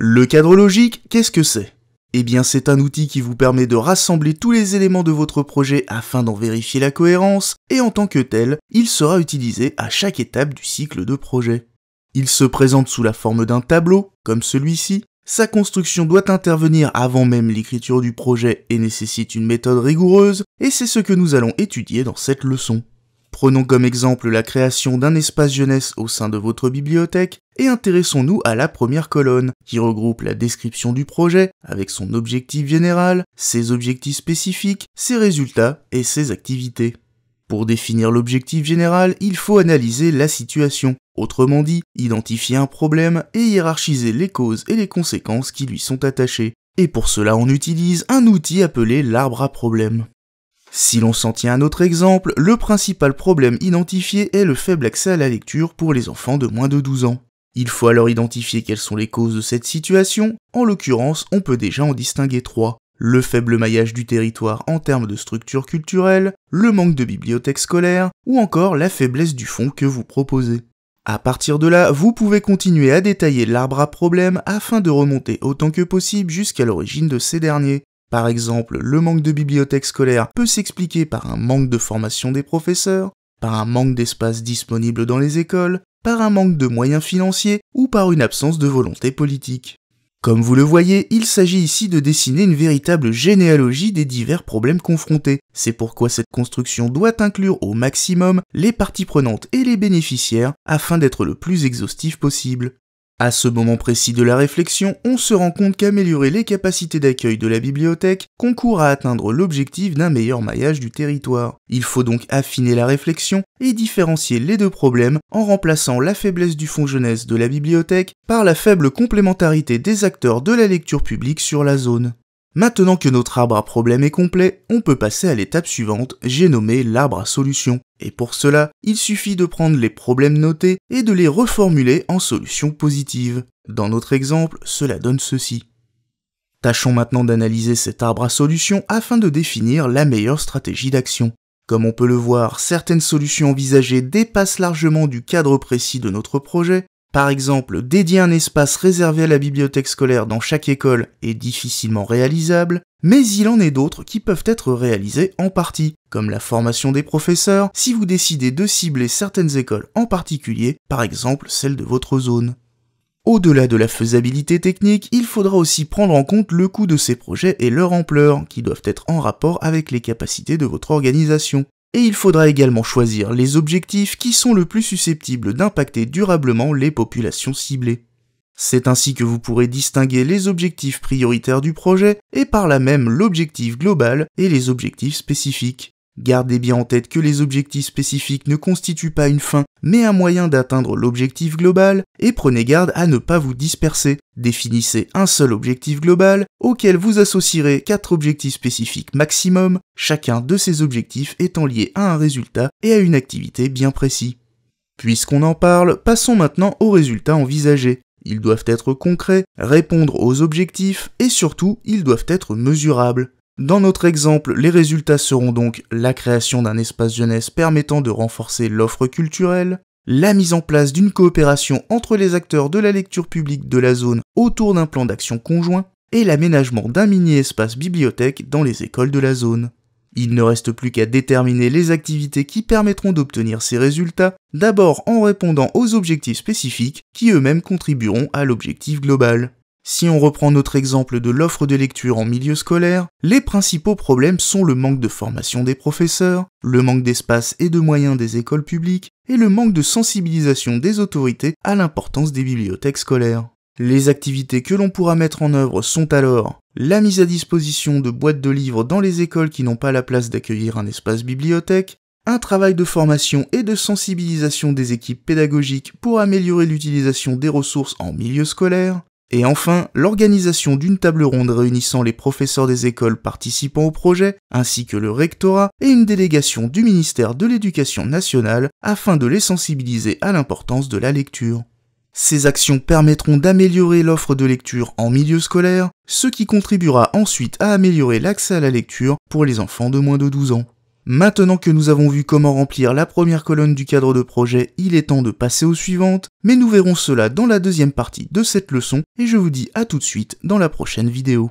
Le cadre logique, qu'est-ce que c'est Eh bien c'est un outil qui vous permet de rassembler tous les éléments de votre projet afin d'en vérifier la cohérence, et en tant que tel, il sera utilisé à chaque étape du cycle de projet. Il se présente sous la forme d'un tableau, comme celui-ci. Sa construction doit intervenir avant même l'écriture du projet et nécessite une méthode rigoureuse, et c'est ce que nous allons étudier dans cette leçon. Prenons comme exemple la création d'un espace jeunesse au sein de votre bibliothèque et intéressons-nous à la première colonne, qui regroupe la description du projet avec son objectif général, ses objectifs spécifiques, ses résultats et ses activités. Pour définir l'objectif général, il faut analyser la situation, autrement dit, identifier un problème et hiérarchiser les causes et les conséquences qui lui sont attachées. Et pour cela, on utilise un outil appelé l'arbre à problème. Si l'on s'en tient à autre exemple, le principal problème identifié est le faible accès à la lecture pour les enfants de moins de 12 ans. Il faut alors identifier quelles sont les causes de cette situation, en l'occurrence on peut déjà en distinguer trois. Le faible maillage du territoire en termes de structure culturelle, le manque de bibliothèques scolaires, ou encore la faiblesse du fonds que vous proposez. À partir de là, vous pouvez continuer à détailler l'arbre à problème afin de remonter autant que possible jusqu'à l'origine de ces derniers. Par exemple, le manque de bibliothèques scolaires peut s'expliquer par un manque de formation des professeurs, par un manque d'espace disponible dans les écoles, par un manque de moyens financiers ou par une absence de volonté politique. Comme vous le voyez, il s'agit ici de dessiner une véritable généalogie des divers problèmes confrontés. C'est pourquoi cette construction doit inclure au maximum les parties prenantes et les bénéficiaires afin d'être le plus exhaustif possible. À ce moment précis de la réflexion, on se rend compte qu'améliorer les capacités d'accueil de la bibliothèque concourt à atteindre l'objectif d'un meilleur maillage du territoire. Il faut donc affiner la réflexion et différencier les deux problèmes en remplaçant la faiblesse du fonds jeunesse de la bibliothèque par la faible complémentarité des acteurs de la lecture publique sur la zone. Maintenant que notre arbre à problème est complet, on peut passer à l'étape suivante, j'ai nommé l'arbre à solution. Et pour cela, il suffit de prendre les problèmes notés et de les reformuler en solutions positives. Dans notre exemple, cela donne ceci. Tâchons maintenant d'analyser cet arbre à solution afin de définir la meilleure stratégie d'action. Comme on peut le voir, certaines solutions envisagées dépassent largement du cadre précis de notre projet, par exemple, dédier un espace réservé à la bibliothèque scolaire dans chaque école est difficilement réalisable, mais il en est d'autres qui peuvent être réalisés en partie, comme la formation des professeurs, si vous décidez de cibler certaines écoles en particulier, par exemple celle de votre zone. Au-delà de la faisabilité technique, il faudra aussi prendre en compte le coût de ces projets et leur ampleur, qui doivent être en rapport avec les capacités de votre organisation et il faudra également choisir les objectifs qui sont le plus susceptibles d'impacter durablement les populations ciblées. C'est ainsi que vous pourrez distinguer les objectifs prioritaires du projet et par là même l'objectif global et les objectifs spécifiques. Gardez bien en tête que les objectifs spécifiques ne constituent pas une fin, mais un moyen d'atteindre l'objectif global, et prenez garde à ne pas vous disperser. Définissez un seul objectif global auquel vous associerez quatre objectifs spécifiques maximum, chacun de ces objectifs étant lié à un résultat et à une activité bien précis. Puisqu'on en parle, passons maintenant aux résultats envisagés. Ils doivent être concrets, répondre aux objectifs et surtout, ils doivent être mesurables. Dans notre exemple, les résultats seront donc la création d'un espace jeunesse permettant de renforcer l'offre culturelle, la mise en place d'une coopération entre les acteurs de la lecture publique de la zone autour d'un plan d'action conjoint, et l'aménagement d'un mini-espace bibliothèque dans les écoles de la zone. Il ne reste plus qu'à déterminer les activités qui permettront d'obtenir ces résultats, d'abord en répondant aux objectifs spécifiques qui eux-mêmes contribueront à l'objectif global. Si on reprend notre exemple de l'offre de lecture en milieu scolaire, les principaux problèmes sont le manque de formation des professeurs, le manque d'espace et de moyens des écoles publiques, et le manque de sensibilisation des autorités à l'importance des bibliothèques scolaires. Les activités que l'on pourra mettre en œuvre sont alors la mise à disposition de boîtes de livres dans les écoles qui n'ont pas la place d'accueillir un espace bibliothèque, un travail de formation et de sensibilisation des équipes pédagogiques pour améliorer l'utilisation des ressources en milieu scolaire, et enfin, l'organisation d'une table ronde réunissant les professeurs des écoles participant au projet, ainsi que le rectorat et une délégation du ministère de l'Éducation nationale afin de les sensibiliser à l'importance de la lecture. Ces actions permettront d'améliorer l'offre de lecture en milieu scolaire, ce qui contribuera ensuite à améliorer l'accès à la lecture pour les enfants de moins de 12 ans. Maintenant que nous avons vu comment remplir la première colonne du cadre de projet, il est temps de passer aux suivantes, mais nous verrons cela dans la deuxième partie de cette leçon et je vous dis à tout de suite dans la prochaine vidéo.